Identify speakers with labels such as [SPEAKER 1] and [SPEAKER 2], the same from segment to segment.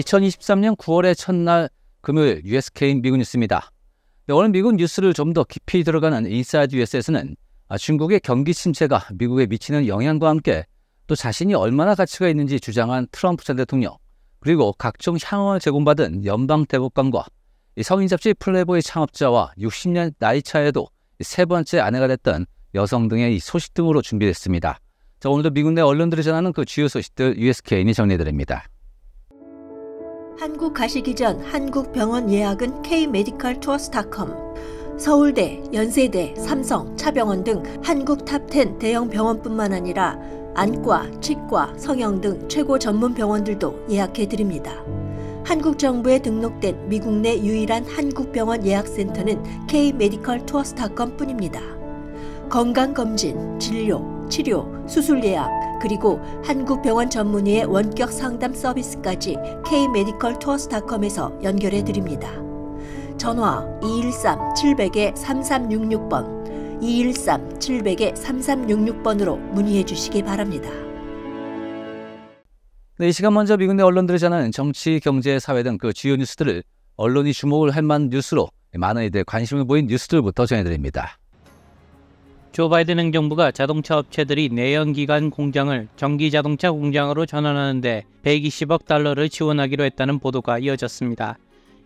[SPEAKER 1] 2023년 9월의 첫날 금요일 USK 미국 뉴스입니다. 네, 오늘 미국 뉴스를 좀 더 깊이 들어가는 인사이드 US에서는 아, 중국의 경기 침체가 미국에 미치는 영향과 함께 또 자신이 얼마나 가치가 있는지 주장한 트럼프 전 대통령 그리고 각종 향응을 제공받은 연방 대법관과 성인 잡지 플레이보이 창업자와 60년 나이 차에도 세 번째 아내가 됐던 여성 등의 소식 등으로 준비됐습니다. 자, 오늘도 미국 내 언론들이 전하는 그 주요 소식들 u s k 인이 정리드립니다 해
[SPEAKER 2] 한국 가시기 전 한국 병원 예약은 K메디컬 투어스닷컴, 서울대, 연세대, 삼성, 차병원 등 한국 탑10 대형 병원뿐만 아니라 안과, 치과, 성형 등 최고 전문 병원들도 예약해 드립니다. 한국 정부에 등록된 미국 내 유일한 한국 병원 예약센터는 K메디컬 투어스닷컴뿐입니다. 건강검진, 진료, 치료, 수술 예약, 그리고 한국병원 전문의의 원격 상담 서비스까지 K메디컬 투어스닷컴에서 연결해 드립니다. 전화 213-700-3366번, 213-700-3366번으로 문의해 주시기 바랍니다.
[SPEAKER 1] 네, 이 시간 먼저 미국 내 언론들이 전하는 정치, 경제, 사회 등 그 주요 뉴스들을 언론이 주목을 할 만한 뉴스로 많은 이들 관심을 보인 뉴스들부터 전해드립니다.
[SPEAKER 3] 조 바이든 행정부가 자동차 업체들이 내연기관 공장을 전기 자동차 공장으로 전환하는데 120억 달러를 지원하기로 했다는 보도가 이어졌습니다.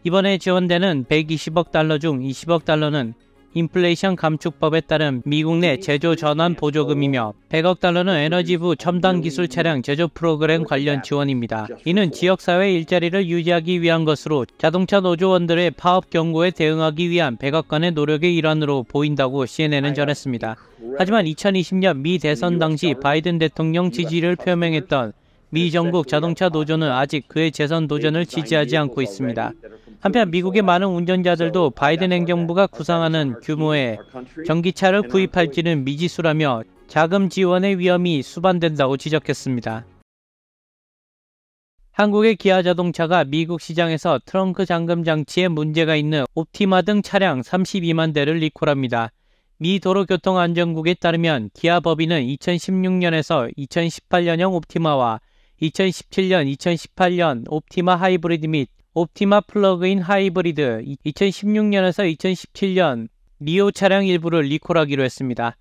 [SPEAKER 3] 이번에 지원되는 120억 달러 중 20억 달러는 인플레이션 감축법에 따른 미국 내 제조 전환 보조금이며 100억 달러는 에너지부 첨단 기술 차량 제조 프로그램 관련 지원입니다. 이는 지역사회 일자리를 유지하기 위한 것으로 자동차 노조원들의 파업 경고에 대응하기 위한 백악관의 노력의 일환으로 보인다고 CNN은 전했습니다. 하지만 2020년 미 대선 당시 바이든 대통령 지지를 표명했던 미 전국 자동차 노조는 아직 그의 재선 도전을 지지하지 않고 있습니다. 한편 미국의 많은 운전자들도 바이든 행정부가 구상하는 규모의 전기차를 구입할지는 미지수라며 자금 지원의 위험이 수반된다고 지적했습니다. 한국의 기아 자동차가 미국 시장에서 트렁크 잠금 장치에 문제가 있는 옵티마 등 차량 32만 대를 리콜합니다. 미 도로교통안전국에 따르면 기아 법인은 2016년에서 2018년형 옵티마와 2017년, 2018년 옵티마 하이브리드 및 옵티마 플러그인 하이브리드 2016년에서 2017년 리오 차량 일부를 리콜하기로 했습니다.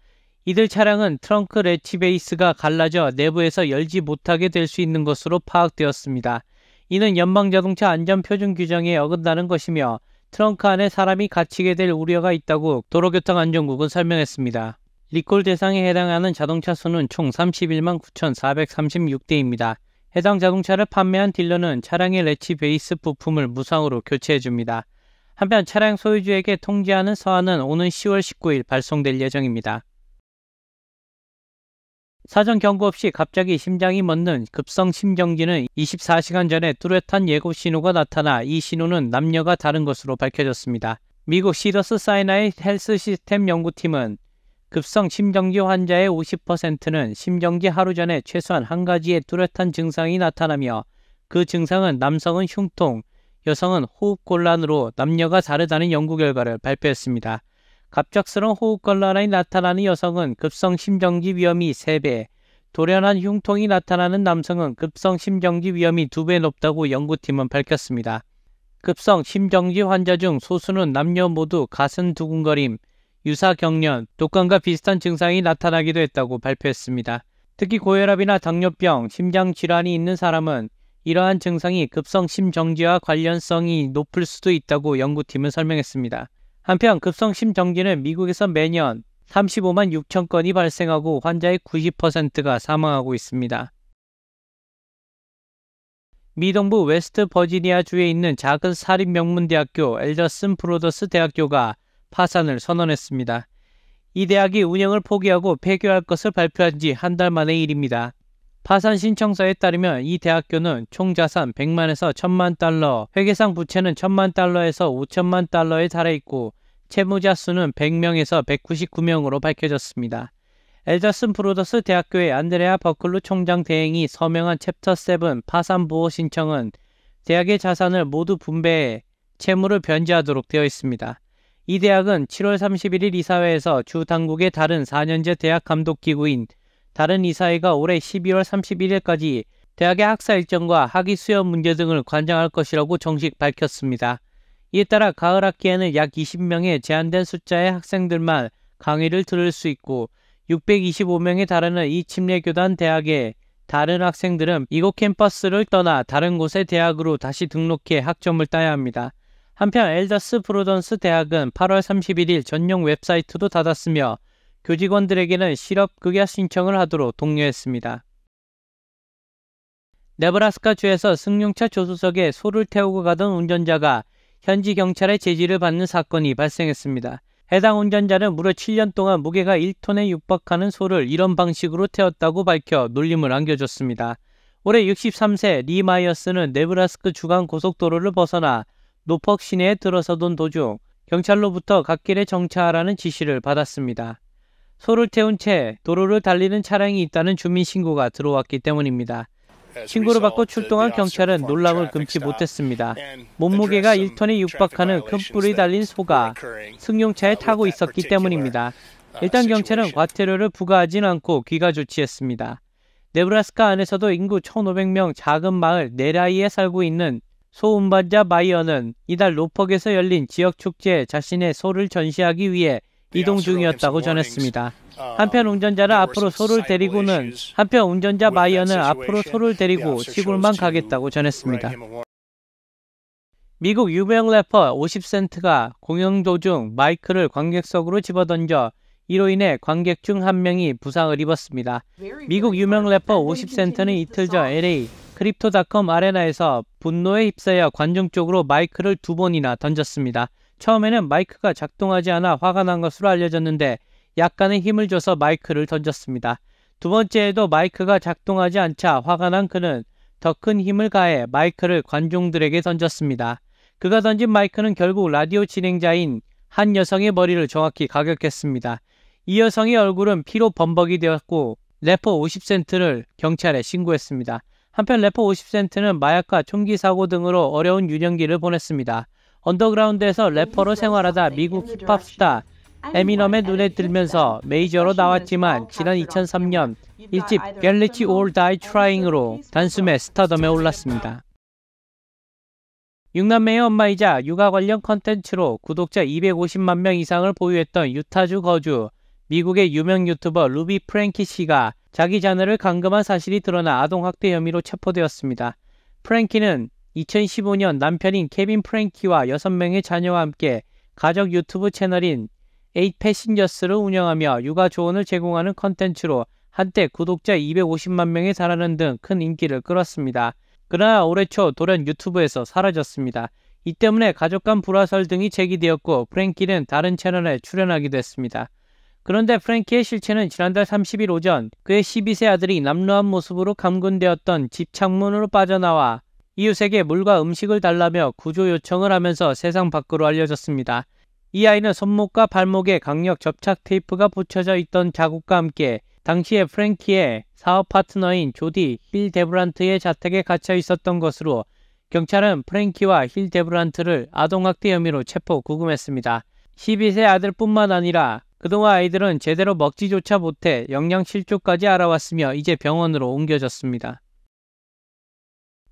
[SPEAKER 3] 이들 차량은 트렁크 레치 베이스가 갈라져 내부에서 열지 못하게 될 수 있는 것으로 파악되었습니다. 이는 연방자동차 안전표준 규정에 어긋나는 것이며 트렁크 안에 사람이 갇히게 될 우려가 있다고 도로교통안전국은 설명했습니다. 리콜 대상에 해당하는 자동차 수는 총 31만 9,436대입니다. 해당 자동차를 판매한 딜러는 차량의 레치 베이스 부품을 무상으로 교체해줍니다. 한편 차량 소유주에게 통지하는 서한은 오는 10월 19일 발송될 예정입니다. 사전 경고 없이 갑자기 심장이 멎는 급성 심정지는 24시간 전에 뚜렷한 예고 신호가 나타나 이 신호는 남녀가 다른 것으로 밝혀졌습니다. 미국 시더스 사이나의 헬스 시스템 연구팀은 급성 심정지 환자의 50%는 심정지 하루 전에 최소한 한 가지의 뚜렷한 증상이 나타나며 그 증상은 남성은 흉통, 여성은 호흡곤란으로 남녀가 다르다는 연구 결과를 발표했습니다. 갑작스러운 호흡곤란이 나타나는 여성은 급성 심정지 위험이 3배, 돌연한 흉통이 나타나는 남성은 급성 심정지 위험이 2배 높다고 연구팀은 밝혔습니다. 급성 심정지 환자 중 소수는 남녀 모두 가슴 두근거림, 유사 경련, 독감과 비슷한 증상이 나타나기도 했다고 발표했습니다. 특히 고혈압이나 당뇨병, 심장 질환이 있는 사람은 이러한 증상이 급성 심정지와 관련성이 높을 수도 있다고 연구팀은 설명했습니다. 한편 급성 심정지는 미국에서 매년 35만 6천 건이 발생하고 환자의 90%가 사망하고 있습니다. 미 동부 웨스트 버지니아주에 있는 작은 사립 명문대학교 엘더슨 브로더스 대학교가 파산을 선언했습니다. 이 대학이 운영을 포기하고 폐교할 것을 발표한 지 한 달 만의 일입니다. 파산 신청서에 따르면 이 대학교는 총 자산 100만에서 1000만 달러, 회계상 부채는 1000만 달러에서 5000만 달러에 달해 있고 채무자 수는 100명에서 199명으로 밝혀졌습니다. 엘더슨 브로더스 대학교의 안드레아 버클루 총장 대행이 서명한 챕터 7 파산 보호 신청은 대학의 자산을 모두 분배해 채무를 변제하도록 되어 있습니다. 이 대학은 7월 31일 이사회에서 주 당국의 다른 4년제 대학 감독 기구인 다른 이사회가 올해 12월 31일까지 대학의 학사 일정과 학위 수여 문제 등을 관장할 것이라고 정식 밝혔습니다. 이에 따라 가을 학기에는 약 20명의 제한된 숫자의 학생들만 강의를 들을 수 있고 625명에 달하는 이 침례교단 대학의 다른 학생들은 이곳 캠퍼스를 떠나 다른 곳의 대학으로 다시 등록해 학점을 따야 합니다. 한편 엘더스 프로던스 대학은 8월 31일 전용 웹사이트도 닫았으며 교직원들에게는 실업 급여 신청을 하도록 독려했습니다. 네브라스카주에서 승용차 조수석에 소를 태우고 가던 운전자가 현지 경찰의 제지를 받는 사건이 발생했습니다. 해당 운전자는 무려 7년 동안 무게가 1톤에 육박하는 소를 이런 방식으로 태웠다고 밝혀 놀림을 안겨줬습니다. 올해 63세 리 마이어스는 네브라스크 주간 고속도로를 벗어나 노퍽 시내에 들어서던 도중 경찰로부터 갓길에 정차하라는 지시를 받았습니다. 소를 태운 채 도로를 달리는 차량이 있다는 주민 신고가 들어왔기 때문입니다. 신고를 받고 출동한 경찰은 놀라움을 금치 못했습니다. 몸무게가 1톤에 육박하는 큰 뿔이 달린 소가 승용차에 uh, 타고 있었기 때문입니다. Uh, 일단 경찰은 과태료를 부과하진 않고 귀가 조치했습니다. 네브라스카 안에서도 인구 1,500명 작은 마을 네라이에 살고 있는 소음반자 마이어는 이달 로퍽에서 열린 지역 축제에 자신의 소를 전시하기 위해 이동 중이었다고 전했습니다. 아, 한편 운전자는 앞으로 소를 데리고는 한편 운전자 마이어는 앞으로 소를 데리고 시골만 가겠다고 전했습니다. 미국 유명 래퍼 50센트가 공연 도중 마이크를 관객석으로 집어던져 이로 인해 관객 중 한 명이 부상을 입었습니다. 미국 유명 래퍼 50센트는 이틀 전 LA 크립토닷컴 아레나에서 분노에 휩싸여 관중 쪽으로 마이크를 두 번이나 던졌습니다. 처음에는 마이크가 작동하지 않아 화가 난 것으로 알려졌는데 약간의 힘을 줘서 마이크를 던졌습니다. 두 번째에도 마이크가 작동하지 않자 화가 난 그는 더 큰 힘을 가해 마이크를 관중들에게 던졌습니다. 그가 던진 마이크는 결국 라디오 진행자인 한 여성의 머리를 정확히 가격했습니다. 이 여성의 얼굴은 피로 범벅이 되었고 래퍼 50센트를 경찰에 신고했습니다. 한편 래퍼 50센트는 마약과 총기 사고 등으로 어려운 유년기를 보냈습니다. 언더그라운드에서 래퍼로 생활하다 미국 힙합 스타 에미넘의 눈에 들면서 메이저로 나왔지만 지난 2003년 1집 갤리치 올 다이 트라잉으로 단숨에 스타덤에 올랐습니다. 6남매의 엄마이자 육아 관련 컨텐츠로 구독자 250만 명 이상을 보유했던 유타주 거주 미국의 유명 유튜버 루비 프랭키 씨가 자기 자녀를 감금한 사실이 드러나 아동학대 혐의로 체포되었습니다. 프랭키는 2015년 남편인 케빈 프랭키와 6명의 자녀와 함께 가족 유튜브 채널인 8패신저스를 운영하며 육아 조언을 제공하는 컨텐츠로 한때 구독자 250만 명에 달하는 등 큰 인기를 끌었습니다. 그러나 올해 초 돌연 유튜브에서 사라졌습니다. 이 때문에 가족 간 불화설 등이 제기되었고 프랭키는 다른 채널에 출연하기도 했습니다. 그런데 프랭키의 실체는 지난달 30일 오전 그의 12세 아들이 남루한 모습으로 감금되었던 집 창문으로 빠져나와 이웃에게 물과 음식을 달라며 구조 요청을 하면서 세상 밖으로 알려졌습니다. 이 아이는 손목과 발목에 강력 접착 테이프가 붙여져 있던 자국과 함께 당시에 프랭키의 사업 파트너인 조디 힐 데브란트의 자택에 갇혀 있었던 것으로 경찰은 프랭키와 힐 데브란트를 아동학대 혐의로 체포 구금했습니다. 12세 아들뿐만 아니라 그동안 아이들은 제대로 먹지조차 못해 영양실조까지 알아왔으며 이제 병원으로 옮겨졌습니다.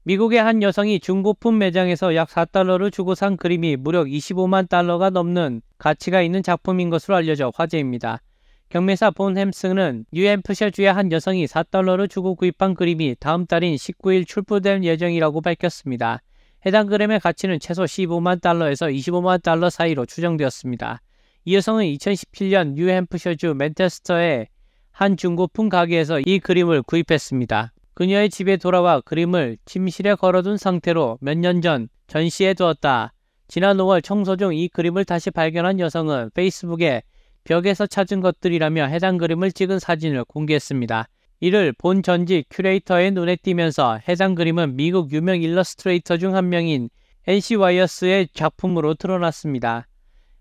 [SPEAKER 3] 미국의 한 여성이 중고품 매장에서 약 4달러를 주고 산 그림이 무려 25만 달러가 넘는 가치가 있는 작품인 것으로 알려져 화제입니다. 경매사 본햄스는 뉴햄프셔주의 한 여성이 4달러를 주고 구입한 그림이 다음 달인 19일 출고될 예정이라고 밝혔습니다. 해당 그림의 가치는 최소 15만 달러에서 25만 달러 사이로 추정되었습니다. 이 여성은 2017년 뉴햄프셔주 맨테스터의한 중고품 가게에서 이 그림을 구입했습니다. 그녀의 집에 돌아와 그림을 침실에 걸어둔 상태로 몇 년 전 전시해 두었다. 지난 5월 청소 중 이 그림을 다시 발견한 여성은 페이스북에 벽에서 찾은 것들이라며 해당 그림을 찍은 사진을 공개했습니다. 이를 본 전직 큐레이터의 눈에 띄면서 해당 그림은 미국 유명 일러스트레이터 중 한 명인 NC 와이어스의 작품으로 드러났습니다.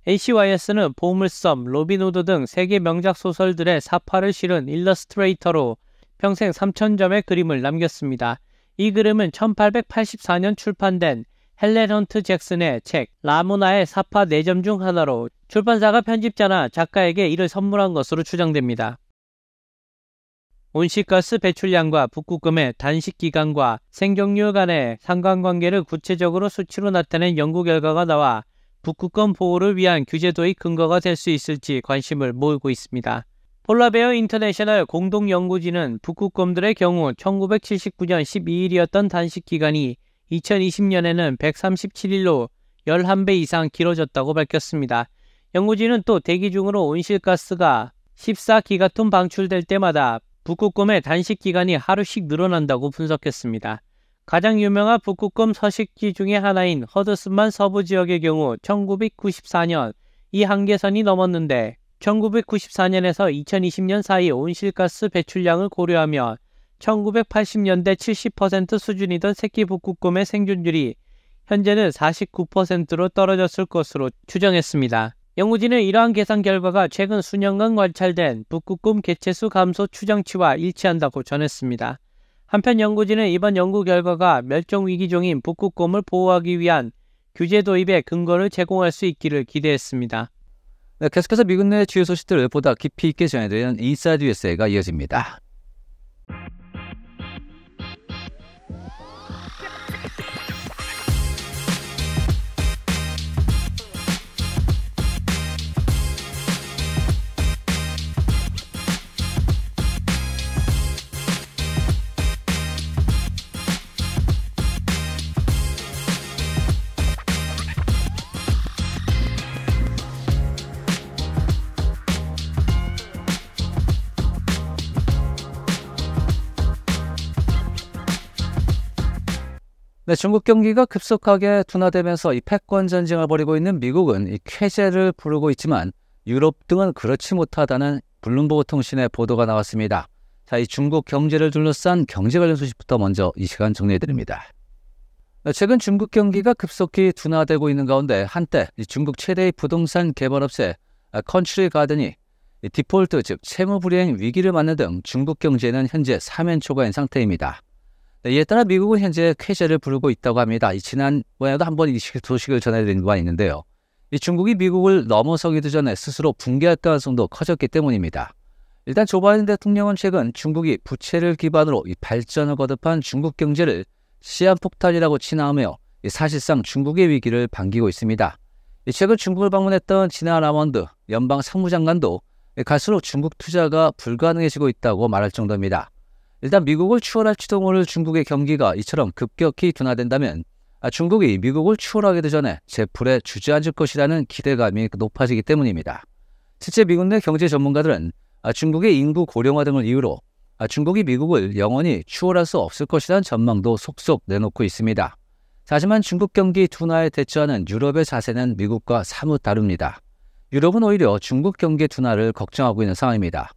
[SPEAKER 3] ACYS는 보물섬, 로빈후드 등 세계 명작 소설들의 사파를 실은 일러스트레이터로 평생 3,000점의 그림을 남겼습니다. 이 그림은 1884년 출판된 헬렌 헌트 잭슨의 책 라모나의 사파 4점 중 하나로 출판사가 편집자나 작가에게 이를 선물한 것으로 추정됩니다. 온실가스 배출량과 북극금의 단식 기간과 생존율 간의 상관관계를 구체적으로 수치로 나타낸 연구 결과가 나와 북극권 보호를 위한 규제도의 근거가 될 수 있을지 관심을 모으고 있습니다. 폴라베어 인터내셔널 공동연구진은 북극곰들의 경우 1979년 12일이었던 단식기간이 2020년에는 137일로 11배 이상 길어졌다고 밝혔습니다. 연구진은 또 대기 중으로 온실가스가 14기가톤 방출될 때마다 북극곰의 단식기간이 하루씩 늘어난다고 분석했습니다. 가장 유명한 북극곰 서식지 중의 하나인 허드슨만 서부 지역의 경우 1994년 이 한계선이 넘었는데 1994년에서 2020년 사이 온실가스 배출량을 고려하면 1980년대 70% 수준이던 새끼 북극곰의 생존율이 현재는 49%로 떨어졌을 것으로 추정했습니다. 연구진은 이러한 계산 결과가 최근 수년간 관찰된 북극곰 개체수 감소 추정치와 일치한다고 전했습니다. 한편 연구진은 이번 연구 결과가 멸종 위기종인 북극곰을 보호하기 위한 규제 도입의 근거를 제공할 수 있기를 기대했습니다.
[SPEAKER 1] 네, 계속해서 미국 내 주요 소식들을 보다 깊이 있게 전해드리는 인사이드 USA가 이어집니다. 네, 중국 경기가 급속하게 둔화되면서 이 패권 전쟁을 벌이고 있는 미국은 이 쾌재를 부르고 있지만 유럽 등은 그렇지 못하다는 블룸버그 통신의 보도가 나왔습니다. 자, 이 중국 경제를 둘러싼 경제 관련 소식부터 먼저 이 시간 정리해드립니다. 네, 최근 중국 경기가 급속히 둔화되고 있는 가운데 한때 중국 최대의 부동산 개발업체 아, 컨츄리 가든이 디폴트 즉 채무 불이행 위기를 맞는 등 중국 경제는 현재 사면초가인 상태입니다. 네, 이에 따라 미국은 현재 쾌재를 부르고 있다고 합니다. 지난번에도 한 번 이 소식을 전해드린 바 있는데요. 이 중국이 미국을 넘어서기도 전에 스스로 붕괴할 가능성도 커졌기 때문입니다. 일단 조 바이든 대통령은 최근 중국이 부채를 기반으로 이 발전을 거듭한 중국 경제를 시한폭탄이라고 나하며 사실상 중국의 위기를 반기고 있습니다. 최근 중국을 방문했던 지나 라먼드 연방 상무장관도 갈수록 중국 투자가 불가능해지고 있다고 말할 정도입니다. 일단 미국을 추월할지도 모를 중국의 경기가 이처럼 급격히 둔화된다면 아, 중국이 미국을 추월하기도 전에 제풀에 주저앉을 것이라는 기대감이 높아지기 때문입니다. 실제 미국 내 경제 전문가들은 아, 중국의 인구 고령화 등을 이유로 아, 중국이 미국을 영원히 추월할 수 없을 것이라는 전망도 속속 내놓고 있습니다. 하지만 중국 경기 둔화에 대처하는 유럽의 자세는 미국과 사뭇 다릅니다. 유럽은 오히려 중국 경기 둔화를 걱정하고 있는 상황입니다.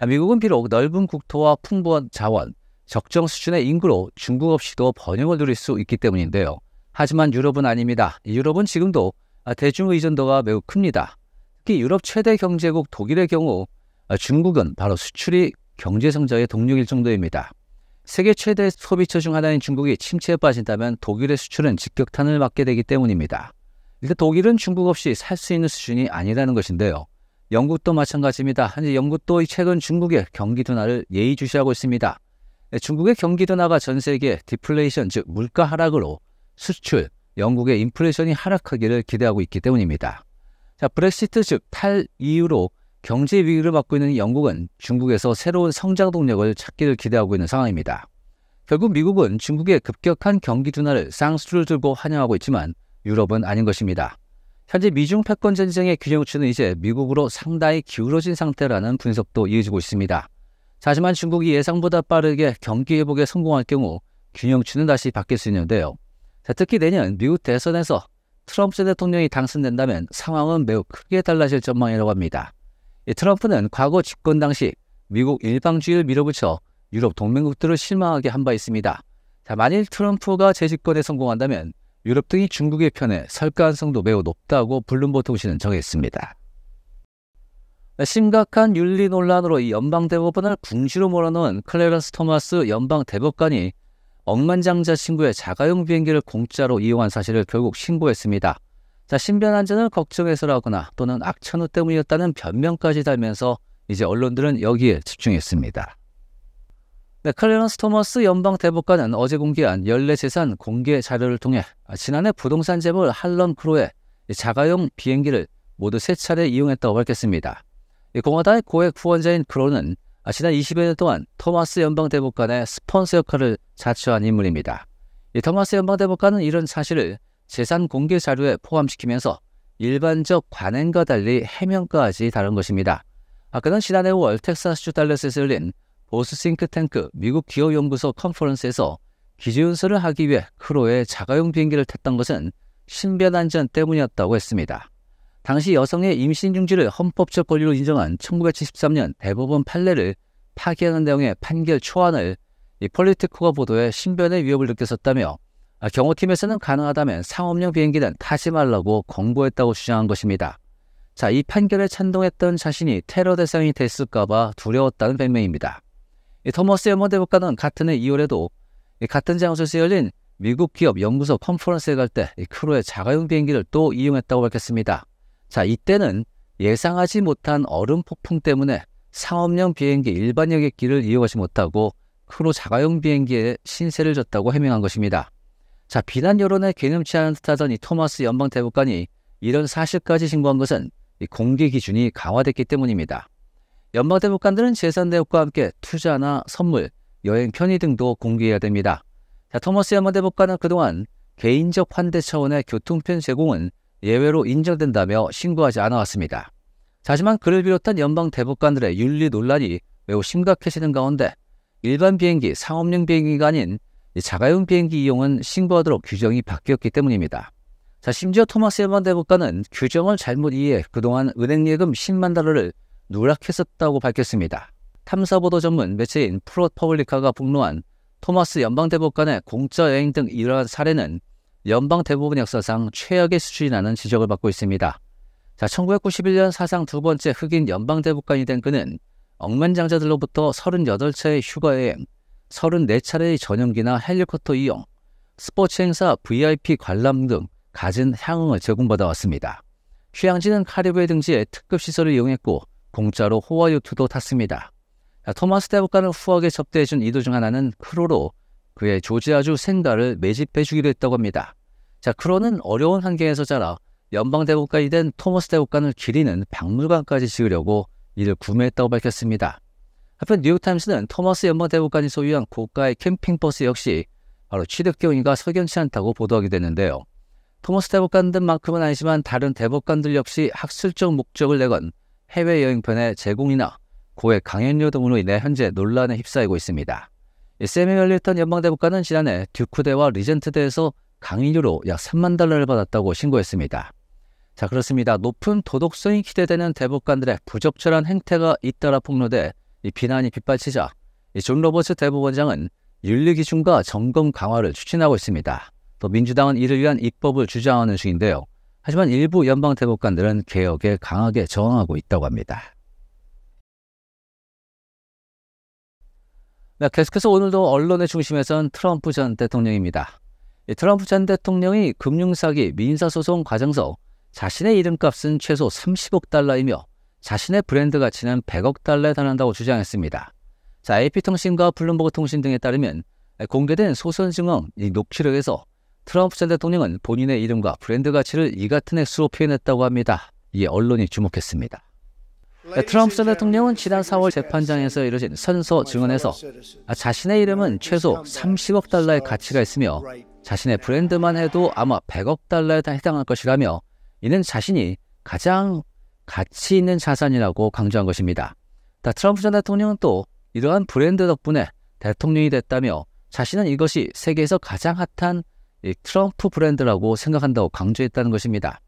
[SPEAKER 1] 아, 미국은 비록 넓은 국토와 풍부한 자원, 적정 수준의 인구로 중국 없이도 번영을 누릴 수 있기 때문인데요. 하지만 유럽은 아닙니다. 유럽은 지금도 아, 대중 의존도가 매우 큽니다. 특히 유럽 최대 경제국 독일의 경우 아, 중국은 바로 수출이 경제 성장의 동력일 정도입니다. 세계 최대 소비처 중 하나인 중국이 침체에 빠진다면 독일의 수출은 직격탄을 맞게 되기 때문입니다. 일단 독일은 중국 없이 살 수 있는 수준이 아니라는 것인데요. 영국도 마찬가지입니다. 이제 영국도 최근 중국의 경기 둔화를 예의주시하고 있습니다. 네, 중국의 경기 둔화가 전 세계 디플레이션 즉 물가 하락으로 수출, 영국의 인플레이션이 하락하기를 기대하고 있기 때문입니다. 자, 브렉시트 즉탈 이유로 경제 위기를 맞고 있는 영국은 중국에서 새로운 성장 동력을 찾기를 기대하고 있는 상황입니다. 결국 미국은 중국의 급격한 경기 둔화를 쌍수를 들고 환영하고 있지만 유럽은 아닌 것입니다. 현재 미중 패권 전쟁의 균형추는 이제 미국으로 상당히 기울어진 상태라는 분석도 이어지고 있습니다. 하지만 중국이 예상보다 빠르게 경기 회복에 성공할 경우 균형추는 다시 바뀔 수 있는데요. 특히 내년 미국 대선에서 트럼프 대통령이 당선된다면 상황은 매우 크게 달라질 전망이라고 합니다. 트럼프는 과거 집권 당시 미국 일방주의를 밀어붙여 유럽 동맹국들을 실망하게 한 바 있습니다. 자, 만일 트럼프가 재집권에 성공한다면 유럽 등이 중국의 편에 설 가능성도 매우 높다고 블룸버그 통신은 정했습니다. 심각한 윤리 논란으로 이 연방대법원을 궁시로 몰아넣은 클레런스 토마스 연방대법관이 억만장자 친구의 자가용 비행기를 공짜로 이용한 사실을 결국 신고했습니다. 자, 신변 안전을 걱정해서라거나 또는 악천후 때문이었다는 변명까지 달면서 이제 언론들은 여기에 집중했습니다. 네, 클레런스 토머스 연방 대법관은 어제 공개한 연례 재산 공개 자료를 통해 지난해 부동산 재벌 할런 크로의 자가용 비행기를 모두 세 차례 이용했다고 밝혔습니다. 공화당의 고액 후원자인 크로는 지난 20여 년 동안 토마스 연방 대법관의 스폰서 역할을 자처한 인물입니다. 토마스 연방 대법관은 이런 사실을 재산 공개 자료에 포함시키면서 일반적 관행과 달리 해명까지 다른 것입니다. 그는 지난해 5월 텍사스주 달러스에서 열린 보스 싱크탱크 미국 기후연구소 컨퍼런스에서 기지연설을 하기 위해 크로의 자가용 비행기를 탔던 것은 신변안전 때문이었다고 했습니다. 당시 여성의 임신 중지를 헌법적 권리로 인정한 1973년 대법원 판례를 파기하는 내용의 판결 초안을 폴리티코가 보도해 신변의 위협을 느꼈었다며 아, 경호팀에서는 가능하다면 상업용 비행기는 타지 말라고 권고했다고 주장한 것입니다. 자, 이 판결에 찬동했던 자신이 테러 대상이 됐을까봐 두려웠다는 백명입니다. 토머스연방대법관은 같은 해 2월에도 같은 장소에서 열린 미국 기업 연구소 컨퍼런스에 갈 때 크루의 자가용 비행기를 또 이용했다고 밝혔습니다. 자, 이때는 예상하지 못한 얼음 폭풍 때문에 상업용 비행기 일반 여객기를 이용하지 못하고 크루 자가용 비행기에 신세를 졌다고 해명한 것입니다. 자, 비난 여론에 개념치 않은 듯하던 이 토마스 연방 대법관이 이런 사실까지 신고한 것은 공개 기준이 강화됐기 때문입니다. 연방대법관들은 재산내역과 함께 투자나 선물, 여행 편의 등도 공개해야 됩니다. 자, 토머스 연방대법관은 그동안 개인적 환대 차원의 교통편 제공은 예외로 인정된다며 신고하지 않아왔습니다. 하지만 그를 비롯한 연방 대법관들의 윤리 논란이 매우 심각해지는 가운데 일반 비행기, 상업용 비행기가 아닌 자가용 비행기 이용은 신고하도록 규정이 바뀌었기 때문입니다. 자, 심지어 토마스 연방 대법관은 규정을 잘못 이해 그동안 은행 예금 10만 달러를 누락했었다고 밝혔습니다. 탐사보도 전문 매체인 프로퍼블리카가 폭로한 토마스 연방대법관의 공짜 여행 등 이러한 사례는 연방 대법원 역사상 최악의 수준이라는 지적을 받고 있습니다. 자, 1991년 사상 두 번째 흑인 연방 대법관이 된 그는 억만장자들로부터 38차의 휴가 여행, 34차례의 전용기나 헬리콥터 이용, 스포츠 행사 VIP 관람 등 가진 향응을 제공받아 왔습니다. 휴양지는 카리브해 등지의 특급 시설을 이용했고 공짜로 호화 유투도 탔습니다. 토마스 대법관을 후하게 접대해준 이도 중 하나는 크로로 그의 조지아주 생가를 매집해주기로 했다고 합니다. 자, 크로는 어려운 환경에서 자라 연방 대법관이 된토마스 대법관을 기리는 박물관까지 지으려고 이를 구매했다고 밝혔습니다. 한편 뉴욕타임스는 토마스 연방 대법관이 소유한 고가의 캠핑버스 역시 바로 취득 경위가 석연치 않다고 보도하게 되는데요. 토마스 대법관 들만큼은 아니지만 다른 대법관들 역시 학술적 목적을 내건 해외여행편의 제공이나 고액 강연료 등으로 인해 현재 논란에 휩싸이고 있습니다. 세미얼 리턴 연방대법관은 지난해 듀크대와 리젠트대에서 강의료로 약 3만 달러를 받았다고 신고했습니다. 자 그렇습니다. 높은 도덕성이 기대되는 대법관들의 부적절한 행태가 잇따라 폭로돼 이 비난이 빗발치자 존 로버츠 대법원장은 윤리기준과 점검 강화를 추진하고 있습니다. 또 민주당은 이를 위한 입법을 주장하는 중인데요. 하지만 일부 연방 대법관들은 개혁에 강하게 저항하고 있다고 합니다. 네, 계속해서 오늘도 언론의 중심에선 트럼프 전 대통령입니다. 트럼프 전 대통령이 금융사기, 민사소송 과정서 자신의 이름값은 최소 30억 달러이며 자신의 브랜드 가치는 100억 달러에 달한다고 주장했습니다. 자, AP통신과 블룸버그 통신 등에 따르면 공개된 소선 증언 이 녹취록에서 트럼프 전 대통령은 본인의 이름과 브랜드 가치를 이 같은 액수로 표현했다고 합니다. 이에 언론이 주목했습니다. 네, 트럼프 전 대통령은 지난 4월 재판장에서 이뤄진 선서 증언에서 아, 자신의 이름은 최소 30억 달러의 가치가 있으며 자신의 브랜드만 해도 아마 100억 달러에 해당할 것이라며 이는 자신이 가장 가치 있는 자산이라고 강조한 것입니다. 트럼프 전 대통령은 또 이러한 브랜드 덕분에 대통령이 됐다며 자신은 이것이 세계에서 가장 핫한 트럼프 브랜드라고 생각한다고 강조했다는 것입니다.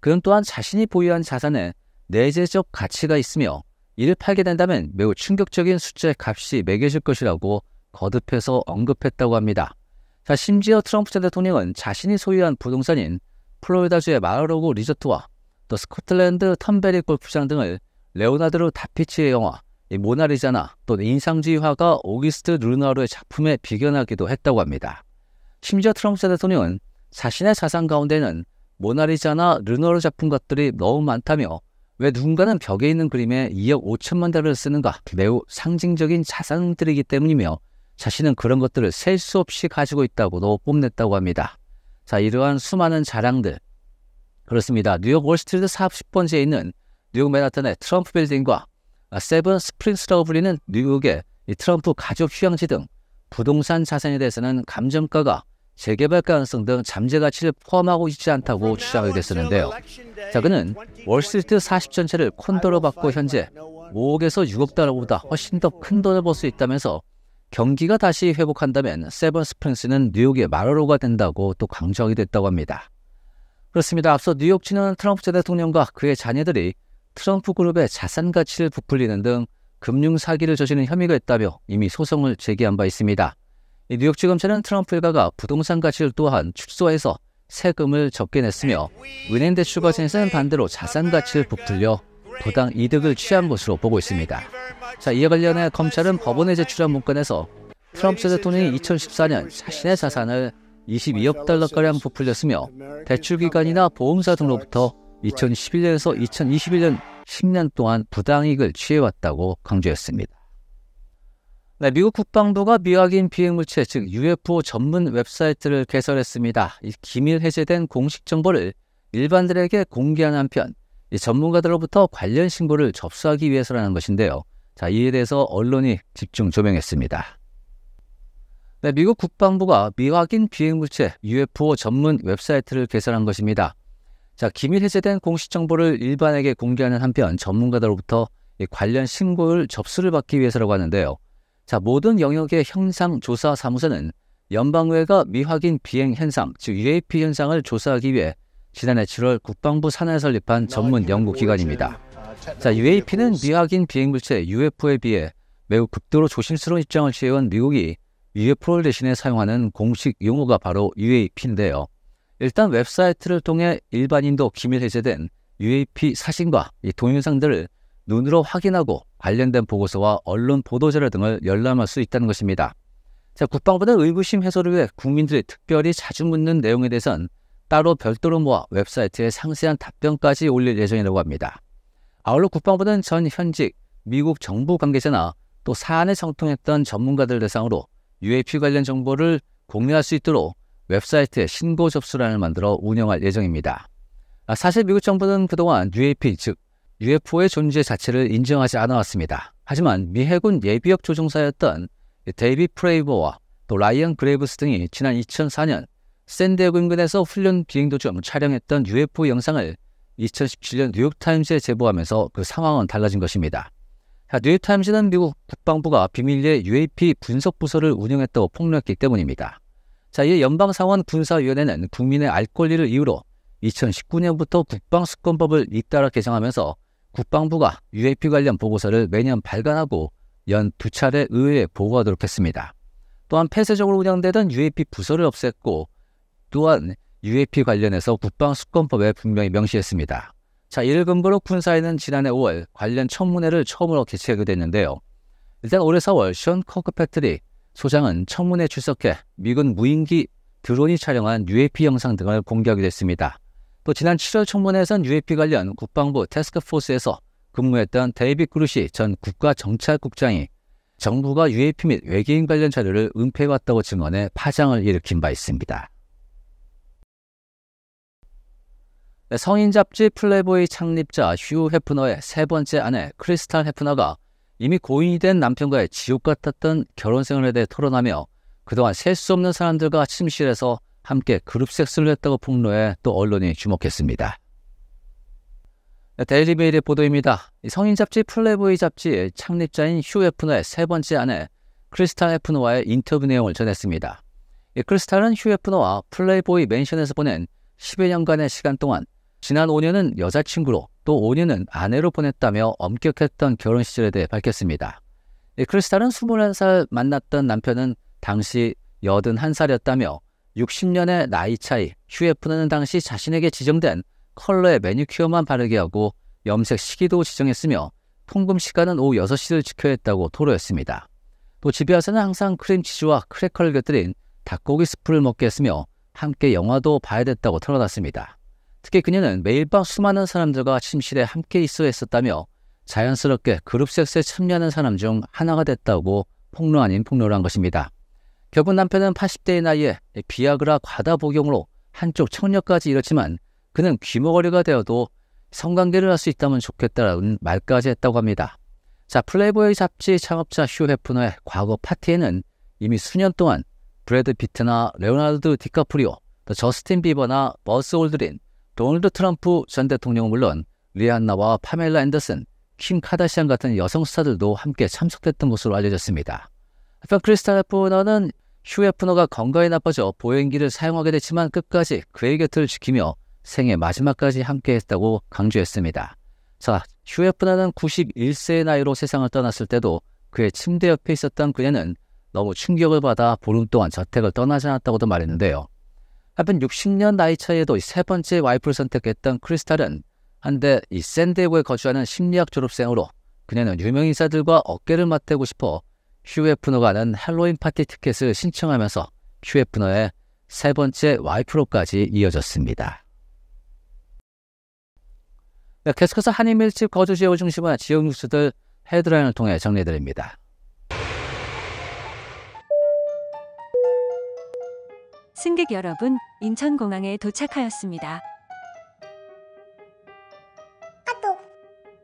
[SPEAKER 1] 그는 또한 자신이 보유한 자산에 내재적 가치가 있으며 이를 팔게 된다면 매우 충격적인 숫자의 값이 매겨질 것이라고 거듭해서 언급했다고 합니다. 자, 심지어 트럼프 전 대통령은 자신이 소유한 부동산인 플로리다주의 마을로그 리조트와 또 스코틀랜드 턴베리 골프장 등을 레오나드로 다피치의 영화 모나리자나 또 인상주의화가 오기스트 루나르의 작품에 비견하기도 했다고 합니다. 심지어 트럼프 대통령은 자신의 자산 가운데는 모나리자나 르노르 작품 것들이 너무 많다며 왜 누군가는 벽에 있는 그림에 2억 5천만 달러를 쓰는가 매우 상징적인 자산들이기 때문이며 자신은 그런 것들을 셀 수 없이 가지고 있다고도 뽐냈다고 합니다. 자 이러한 수많은 자랑들 그렇습니다. 뉴욕 월스트리트 40번지에 있는 뉴욕 맨하탄의 트럼프 빌딩과 아, 세븐 스프링스라고 불리는 뉴욕의 트럼프 가족 휴양지 등 부동산 자산에 대해서는 감정가가 재개발 가능성 등 잠재 가치를 포함하고 있지 않다고 주장하게 됐었는데요. 자, 그는 월스트리트 40전체를 콘도로 받고 현재 5억에서 6억 달러보다 훨씬 더 큰 돈을 벌 수 있다면서 경기가 다시 회복한다면 세븐 스프링스는 뉴욕의 마로로가 된다고 또 강조하게 됐다고 합니다. 그렇습니다. 앞서 뉴욕 진는 트럼프 전 대통령과 그의 자녀들이 트럼프 그룹의 자산 가치를 부풀리는 등 금융 사기를 저지른 혐의가 있다며 이미 소송을 제기한 바 있습니다. 뉴욕지 검찰은 트럼프 일가가 부동산 가치를 또한 축소해서 세금을 적게 냈으며 은행 대출 과세에 반대로 자산 가치를 부풀려 부당 이득을 취한 것으로 보고 있습니다. 자, 이에 관련해 검찰은 법원에 제출한 문건에서 트럼프 대통령이 2014년 자신의 자산을 22억 달러가량 부풀렸으며 대출 기관이나 보험사 등으로부터 2011년에서 2021년 10년 동안 부당이익을 취해왔다고 강조했습니다. 네, 미국 국방부가 미확인 비행물체 즉 UFO 전문 웹사이트를 개설했습니다. 이 기밀 해제된 공식 정보를 일반들에게 공개한 한편 전문가들로부터 관련 신고를 접수하기 위해서라는 것인데요. 자, 이에 대해서 언론이 집중 조명했습니다. 네, 미국 국방부가 미확인 비행물체 UFO 전문 웹사이트를 개설한 것입니다. 자, 기밀 해제된 공식 정보를 일반에게 공개하는 한편 전문가들로부터 관련 신고를 접수를 받기 위해서라고 하는데요. 자, 모든 영역의 현상 조사 사무소는 연방의회가 미확인 비행 현상, 즉 UAP 현상을 조사하기 위해 지난해 7월 국방부 산하에 설립한 전문 연구 기관입니다. 자, UAP는 미확인 비행 물체 UFO에 비해 매우 극도로 조심스러운 입장을 취해온 미국이 UFO를 대신에 사용하는 공식 용어가 바로 UAP인데요. 일단 웹사이트를 통해 일반인도 기밀 해제된 UAP 사진과 동영상들을 눈으로 확인하고 관련된 보고서와 언론 보도자료 등을 열람할 수 있다는 것입니다. 자, 국방부는 의구심 해소를 위해 국민들이 특별히 자주 묻는 내용에 대해선 따로 별도로 모아 웹사이트에 상세한 답변까지 올릴 예정이라고 합니다. 아울러 국방부는 전 현직 미국 정부 관계자나 또 사안에 성통했던 전문가들 대상으로 UAP 관련 정보를 공유할 수 있도록 웹사이트에 신고 접수란을 만들어 운영할 예정입니다. 아, 사실 미국 정부는 그동안 UAP 즉 UFO의 존재 자체를 인정하지 않아왔습니다. 하지만 미 해군 예비역 조종사였던 데이비 프레이버와 또 라이언 그레이브스 등이 지난 2004년 샌디에고 인근에서 훈련 비행 도중 촬영했던 UFO 영상을 2017년 뉴욕타임즈에 제보하면서 그 상황은 달라진 것입니다. 뉴욕타임즈는 미국 국방부가 비밀리에 UAP 분석 부서를 운영했다고 폭로했기 때문입니다. 자, 이 연방상원 군사위원회는 국민의 알 권리를 이유로 2019년부터 국방수권법을 잇따라 개정하면서 국방부가 UAP 관련 보고서를 매년 발간하고 연 두 차례 의회에 보고하도록 했습니다. 또한 폐쇄적으로 운영되던 UAP 부서를 없앴고 또한 UAP 관련해서 국방수권법에 분명히 명시했습니다. 자, 이를 근거로 군사에는 지난해 5월 관련 청문회를 처음으로 개최하게 됐는데요. 일단 올해 4월 션 커크패트릭 소장은 청문회에 출석해 미군 무인기 드론이 촬영한 UAP 영상 등을 공개하게 됐습니다. 또 지난 7월 청문회에선 UAP 관련 국방부 테스크포스에서 근무했던 데이빗 그루시 전 국가정찰국장이 정부가 UAP 및 외계인 관련 자료를 은폐해왔다고 증언해 파장을 일으킨 바 있습니다. 네, 성인 잡지 플레이보이 창립자 휴 헤프너의 세 번째 아내 크리스탈 헤프너가 이미 고인이 된 남편과의 지옥 같았던 결혼 생활에 대해 토론하며 그동안 셀 수 없는 사람들과 침실에서 함께 그룹 섹스를 했다고 폭로해 또 언론이 주목했습니다. 데일리메일의 보도입니다. 성인 잡지 플레이보이 잡지 창립자인 휴 에프너의 세 번째 아내 크리스탈 에프너와의 인터뷰 내용을 전했습니다. 크리스탈은 휴 에프너와 플레이보이 맨션에서 보낸 10여 년간의 시간 동안 지난 5년은 여자친구로 또 오니는 아내로 보냈다며 엄격했던 결혼 시절에 대해 밝혔습니다. 네, 크리스탈은 21살 만났던 남편은 당시 81살이었다며 60년의 나이 차이, 휴에프는 당시 자신에게 지정된 컬러의 매니큐어만 바르게 하고 염색 시기도 지정했으며 통금 시간은 오후 6시를 지켜야 했다고 토로했습니다. 또 집에 와서는 항상 크림치즈와 크래커를 곁들인 닭고기 스프를 먹게 했으며 함께 영화도 봐야 됐다고 털어놨습니다. 특히 그녀는 매일 밤 수많은 사람들과 침실에 함께 있어 했었다며 자연스럽게 그룹 섹스에 참여하는 사람 중 하나가 됐다고 폭로 아닌 폭로를 한 것입니다. 결국 남편은 80대의 나이에 비아그라 과다 복용으로 한쪽 청력까지 잃었지만 그는 귀머거리가 되어도 성관계를 할 수 있다면 좋겠다는 말까지 했다고 합니다. 자, 플레이보이 잡지 창업자 휴 헤프너의 과거 파티에는 이미 수년 동안 브래드 피트나 레오나르드 디카프리오, 저스틴 비버나 버스 올드린, 도널드 트럼프 전 대통령은 물론 리안나와 파멜라 앤더슨, 킴 카다시안 같은 여성 스타들도 함께 참석했던 것으로 알려졌습니다. 한편 크리스탈 에프너는 휴 에프너가 건강이 나빠져 보행기를 사용하게 됐지만 끝까지 그의 곁을 지키며 생애 마지막까지 함께했다고 강조했습니다. 자, 휴 에프너는 91세의 나이로 세상을 떠났을 때도 그의 침대 옆에 있었던 그녀는 너무 충격을 받아 보름 동안 저택을 떠나지 않았다고도 말했는데요. 하여튼 60년 나이 차이에도 세 번째 와이프를 선택했던 크리스탈은 한데 이 샌디에고에 거주하는 심리학 졸업생으로 그녀는 유명 인사들과 어깨를 맞대고 싶어 휴 에프너가 하는 할로윈 파티 티켓을 신청하면서 휴 에프너의 세 번째 와이프로까지 이어졌습니다. 네, 계속해서 한인밀집 거주 지역을 중심한 지역 뉴스들 헤드라인을 통해 정리드립니다. 해 승객 여러분, 인천공항에 도착하였습니다. 까똑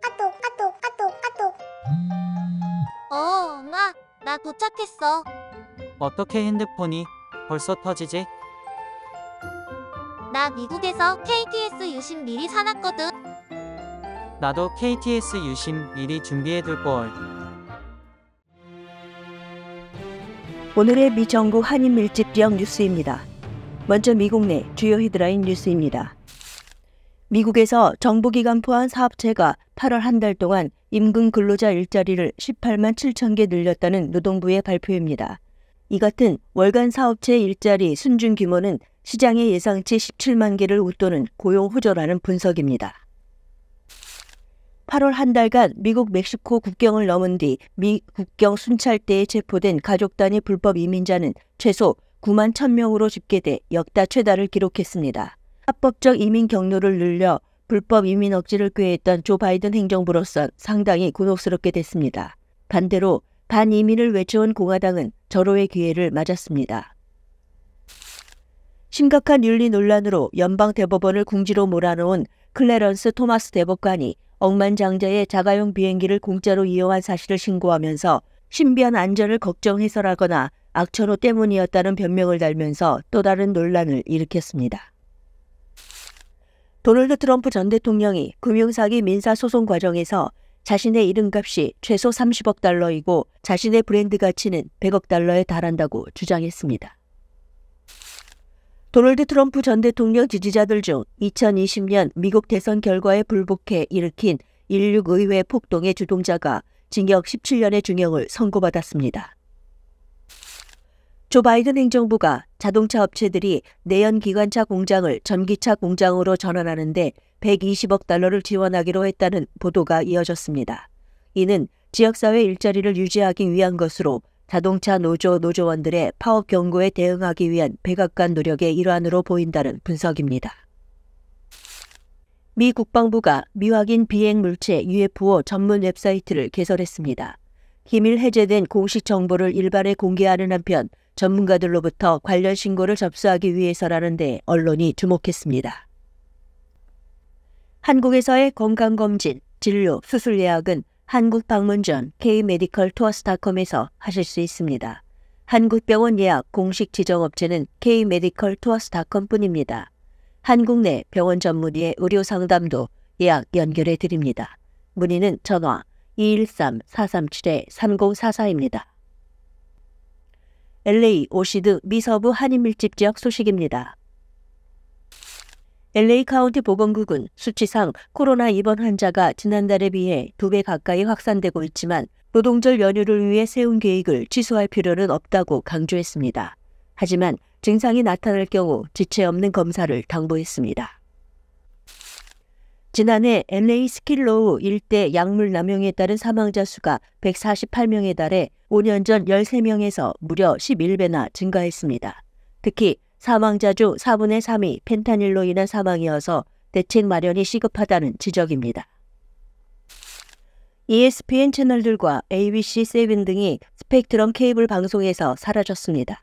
[SPEAKER 3] 까똑 까똑 까똑 까똑 어, 엄마, 나 도착했어. 어떻게 핸드폰이 벌써 터지지? 나 미국에서 KTS 유심 미리 사놨거든. 나도 KTS 유심 미리 준비해둘걸.
[SPEAKER 2] 오늘의 미정국 한인 밀집 지역 뉴스입니다. 먼저 미국 내 주요 히드라인 뉴스입니다. 미국에서 정부기관 포함 사업체가 8월 한 달 동안 임금 근로자 일자리를 18만 7천 개 늘렸다는 노동부의 발표입니다. 이 같은 월간 사업체 일자리 순준 규모는 시장의 예상치 17만 개를 웃도는 고용 호조라는 분석입니다. 8월 한 달간 미국 멕시코 국경을 넘은 뒤 미 국경 순찰대에 체포된 가족 단위 불법 이민자는 최소 9만 1000명으로 집계돼 역다 최다를 기록했습니다. 합법적 이민 경로를 늘려 불법 이민 억지를 꾀했던 조 바이든 행정부로선 상당히 곤혹스럽게 됐습니다. 반대로 반이민을 외쳐온 공화당은 절호의 기회를 맞았습니다. 심각한 윤리 논란으로 연방 대법원을 궁지로 몰아놓은 클레런스 토마스 대법관이 억만장자의 자가용 비행기를 공짜로 이용한 사실을 신고하면서 신비한 안전을 걱정해서라거나 악천후 때문이었다는 변명을 달면서 또 다른 논란을 일으켰습니다. 도널드 트럼프 전 대통령이 금융사기 민사소송 과정에서 자신의 이름값이 최소 30억 달러이고 자신의 브랜드 가치는 100억 달러에 달한다고 주장했습니다. 도널드 트럼프 전 대통령 지지자들 중 2020년 미국 대선 결과에 불복해 일으킨 16 의회 폭동의 주동자가 징역 17년의 중형을 선고받았습니다. 조 바이든 행정부가 자동차 업체들이 내연 기관차 공장을 전기차 공장으로 전환하는데 120억 달러를 지원하기로 했다는 보도가 이어졌습니다. 이는 지역사회 일자리를 유지하기 위한 것으로 자동차 노조 노조원들의 파업 경고에 대응하기 위한 백악관 노력의 일환으로 보인다는 분석입니다. 미 국방부가 미확인 비행 물체 UFO 전문 웹사이트를 개설했습니다. 기밀 해제된 공식 정보를 일반에 공개하는 한편 전문가들로부터 관련 신고를 접수하기 위해서라는데 언론이 주목했습니다. 한국에서의 건강검진, 진료, 수술 예약은 한국 방문 전 K메디컬 투어스닷컴에서 하실 수 있습니다. 한국병원 예약 공식 지정업체는 K메디컬 투어스닷컴뿐입니다. 한국 내 병원 전문의의 의료 상담도 예약 연결해 드립니다. 문의는 전화 213-437-3044입니다. LA 오시드 미서부 한인밀집 지역 소식입니다. LA 카운티 보건국은 수치상 코로나 입원 환자가 지난달에 비해 두 배 가까이 확산되고 있지만 노동절 연휴를 위해 세운 계획을 취소할 필요는 없다고 강조했습니다. 하지만 증상이 나타날 경우 지체 없는 검사를 당부했습니다. 지난해 LA 스킬로우 일대 약물 남용에 따른 사망자 수가 148명에 달해 5년 전 13명에서 무려 11배나 증가했습니다. 특히 사망자 주 4분의 3이 펜타닐로 인한 사망이어서 대책 마련이 시급하다는 지적입니다. ESPN 채널들과 ABC 세븐 등이 스펙트럼 케이블 방송에서 사라졌습니다.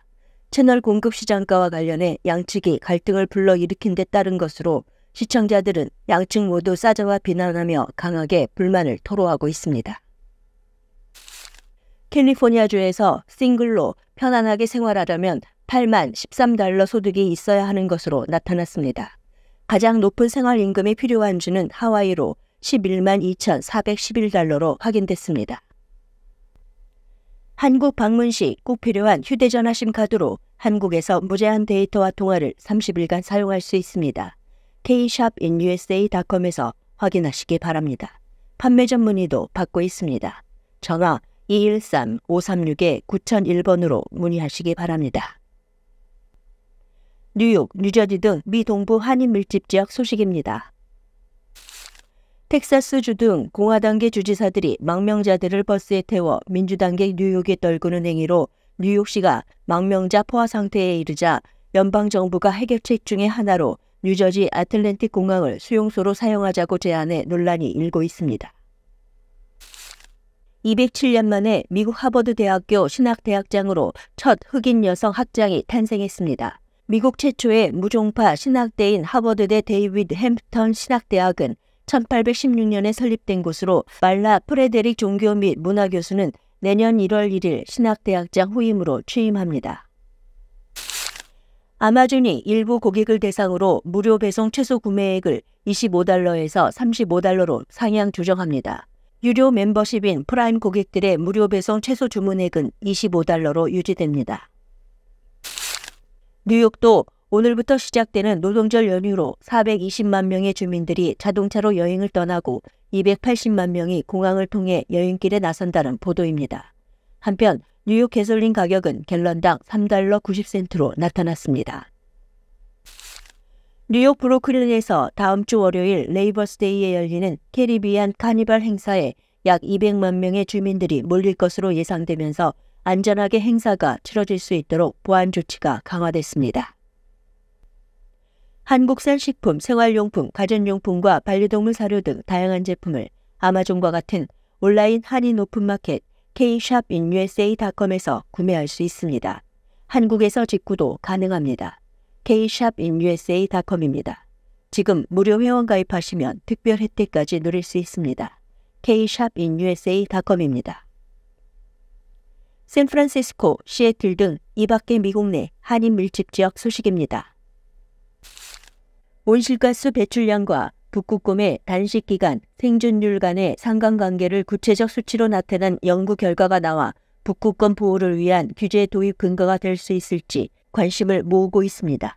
[SPEAKER 2] 채널 공급 시장가와 관련해 양측이 갈등을 불러일으킨 데 따른 것으로 시청자들은 양측 모두 싸자와 비난하며 강하게 불만을 토로하고 있습니다. 캘리포니아주에서 싱글로 편안하게 생활하려면 8만 13달러 소득이 있어야 하는 것으로 나타났습니다. 가장 높은 생활임금이 필요한 주는 하와이로 11만 2,411달러로 확인됐습니다. 한국 방문 시 꼭 필요한 휴대전화 심카드로 한국에서 무제한 데이터와 통화를 30일간 사용할 수 있습니다. kshopinusa.com에서 확인하시기 바랍니다. 판매 점문의도 받고 있습니다. 전화 213-536-9001번으로 문의하시기 바랍니다. 뉴욕, 뉴저지 등 미 동부 한인 밀집 지역 소식입니다. 텍사스주 등 공화당계 주지사들이 망명자들을 버스에 태워 민주당계 뉴욕에 떨구는 행위로 뉴욕시가 망명자 포화 상태에 이르자 연방정부가 해결책 중의 하나로 뉴저지 아틀랜틱 공항을 수용소로 사용하자고 제안해 논란이 일고 있습니다. 207년 만에 미국 하버드 대학교 신학대학장으로 첫 흑인 여성 학장이 탄생했습니다. 미국 최초의 무종파 신학대인 하버드대 데이비드 햄프턴 신학대학은 1816년에 설립된 곳으로 말라 프레데릭 종교 및 문화 교수는 내년 1월 1일 신학대학장 후임으로 취임합니다. 아마존이 일부 고객을 대상으로 무료 배송 최소 구매액을 25달러에서 35달러로 상향 조정합니다. 유료 멤버십인 프라임 고객들의 무료 배송 최소 주문액은 25달러로 유지됩니다. 뉴욕도 오늘부터 시작되는 노동절 연휴로 420만 명의 주민들이 자동차로 여행을 떠나고 280만 명이 공항을 통해 여행길에 나선다는 보도입니다. 한편 뉴욕 개솔린 가격은 갤런당 3달러 90센트로 나타났습니다. 뉴욕 브루클린에서 다음 주 월요일 레이버스데이에 열리는 캐리비안 카니발 행사에 약 200만 명의 주민들이 몰릴 것으로 예상되면서 안전하게 행사가 치러질 수 있도록 보안 조치가 강화됐습니다. 한국산 식품, 생활용품, 가전용품과 반려동물 사료 등 다양한 제품을 아마존과 같은 온라인 한인 오픈마켓 kshopinusa.com에서 구매할 수 있습니다. 한국에서 직구도 가능합니다. kshopinusa.com입니다. 지금 무료 회원 가입하시면 특별 혜택까지 누릴 수 있습니다. kshopinusa.com입니다. 샌프란시스코, 시애틀 등이밖에 미국 내 한인 밀집 지역 소식입니다. 온실가스 배출량과 북극곰의 단식 기간, 생존율 간의 상관관계를 구체적 수치로 나타낸 연구 결과가 나와 북극곰 보호를 위한 규제 도입 근거가 될 수 있을지 관심을 모으고 있습니다.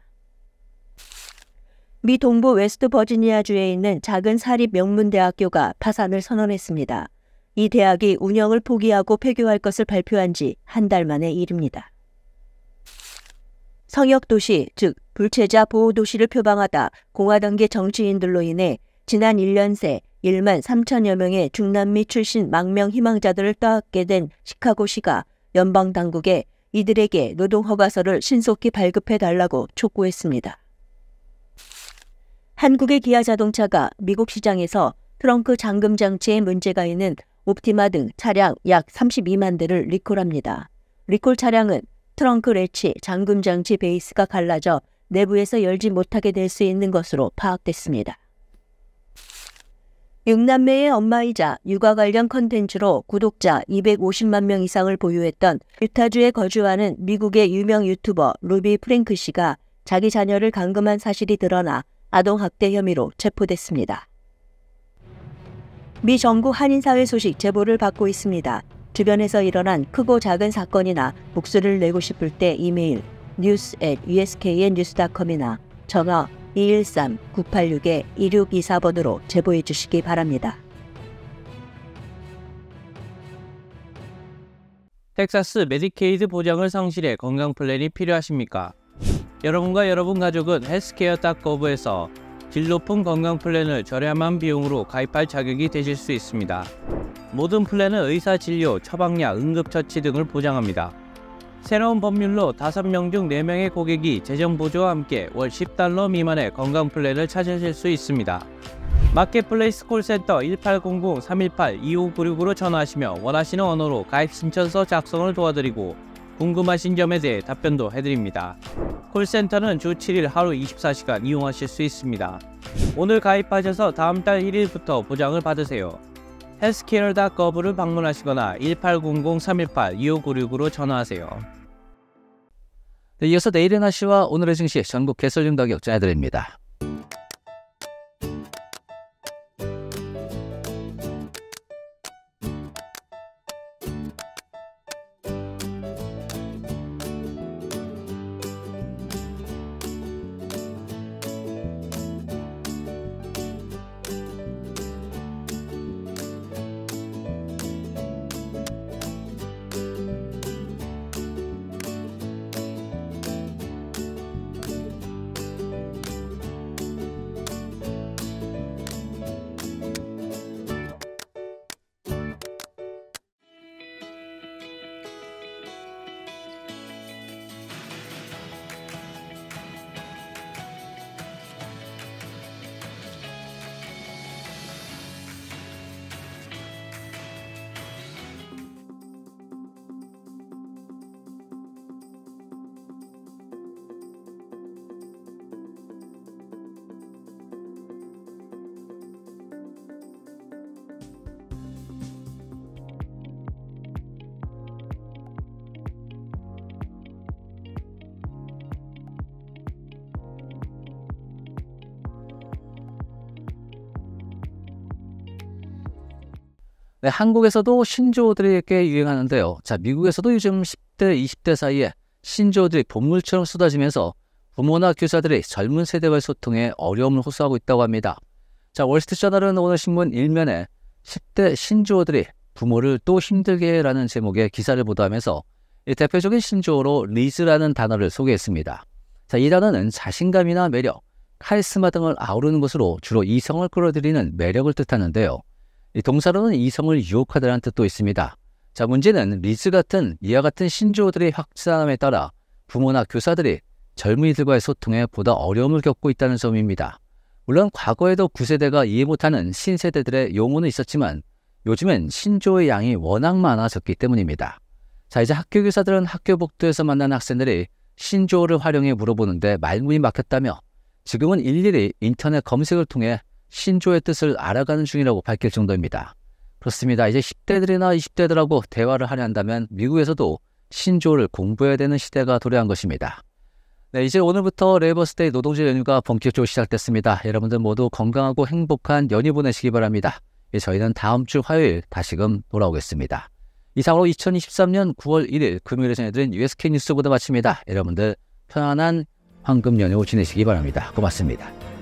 [SPEAKER 2] 미 동부 웨스트 버지니아주에 있는 작은 사립 명문대학교가 파산을 선언했습니다. 이 대학이 운영을 포기하고 폐교할 것을 발표한 지 한 달 만의 일입니다. 성역도시, 즉 불체자 보호도시를 표방하다 공화당계 정치인들로 인해 지난 1년 새 1만 3천여 명의 중남미 출신 망명 희망자들을 떠안게 된 시카고시가 연방 당국에 이들에게 노동 허가서를 신속히 발급해 달라고 촉구했습니다. 한국의 기아 자동차가 미국 시장에서 트렁크 잠금 장치에 문제가 있는 옵티마 등 차량 약 32만 대를 리콜합니다. 리콜 차량은 트렁크 레치 잠금장치 베이스가 갈라져 내부에서 열지 못하게 될 수 있는 것으로 파악됐습니다. 6남매의 엄마이자 육아 관련 컨텐츠로 구독자 250만 명 이상을 보유했던 유타주에 거주하는 미국의 유명 유튜버 루비 프랭크 씨가 자기 자녀를 감금한 사실이 드러나 아동학대 혐의로 체포됐습니다. 미 정부 한인사회 소식 제보를 받고 있습니다. 주변에서 일어난 크고 작은 사건이나 복수를 내고 싶을 때 이메일 news at usknnews.com이나 전화 2 1 3 9 8 6 1 6 2 4번으로 제보해 주시기 바랍니다.
[SPEAKER 3] 텍사스 메디케이드 보장을 상실해 건강 플랜이 필요하십니까? 여러분과 여러분 가족은 헬스케어 닷거브에서 질 높은 건강 플랜을 저렴한 비용으로 가입할 자격이 되실 수 있습니다. 모든 플랜은 의사 진료, 처방약, 응급처치 등을 보장합니다. 새로운 법률로 5명 중 4명의 고객이 재정 보조와 함께 월 10달러 미만의 건강 플랜을 찾으실 수 있습니다. 마켓플레이스 콜센터 1800-318-2596으로 전화하시며 원하시는 언어로 가입 신청서 작성을 도와드리고 궁금하신 점에 대해 답변도 해드립니다. 콜센터는 주 7일 하루 24시간 이용하실 수 있습니다. 오늘 가입하셔서 다음 달 1일부터 보장을 받으세요. 헬스케어.gov를 방문하시거나 1800318-2596으로 전화하세요. 네, 이어서 내일의 날씨와 오늘의 증시 전국
[SPEAKER 1] 개설림 가격 전해드립니다. 네, 한국에서도 신조어들에게 유행하는데요. 자, 미국에서도 요즘 10대, 20대 사이에 신조어들이 본물처럼 쏟아지면서 부모나 교사들이 젊은 세대와의 소통에 어려움을 호소하고 있다고 합니다. 자, 월스트리트저널은 오늘 신문 1면에 10대 신조어들이 부모를 또 힘들게 라는 제목의 기사를 보도하면서 대표적인 신조어로 리즈라는 단어를 소개했습니다. 자, 이 단어는 자신감이나 매력, 카리스마 등을 아우르는 것으로 주로 이성을 끌어들이는 매력을 뜻하는데요. 이 동사로는 이성을 유혹하다라는 뜻도 있습니다. 자, 문제는 리즈 같은 이와 같은 신조어들의 확산함에 따라 부모나 교사들이 젊은이들과의 소통에 보다 어려움을 겪고 있다는 점입니다. 물론 과거에도 구세대가 이해 못하는 신세대들의 용어는 있었지만 요즘엔 신조의 양이 워낙 많아졌기 때문입니다. 자, 이제 학교 교사들은 학교 복도에서 만난 학생들이 신조어를 활용해 물어보는데 말문이 막혔다며 지금은 일일이 인터넷 검색을 통해 신조의 뜻을 알아가는 중이라고 밝힐 정도입니다. 그렇습니다. 이제 10대들이나 20대들하고 대화를 하려 한다면 미국에서도 신조를 공부해야 되는 시대가 도래한 것입니다. 네, 이제 오늘부터 레이버스데이 노동절 연휴가 본격적으로 시작됐습니다. 여러분들 모두 건강하고 행복한 연휴 보내시기 바랍니다. 예, 저희는 다음 주 화요일 다시금 돌아오겠습니다. 이상으로 2023년 9월 1일 금요일에 전해드린 USK 뉴스보다 마칩니다. 여러분들 편안한 황금 연휴 지내시기 바랍니다. 고맙습니다.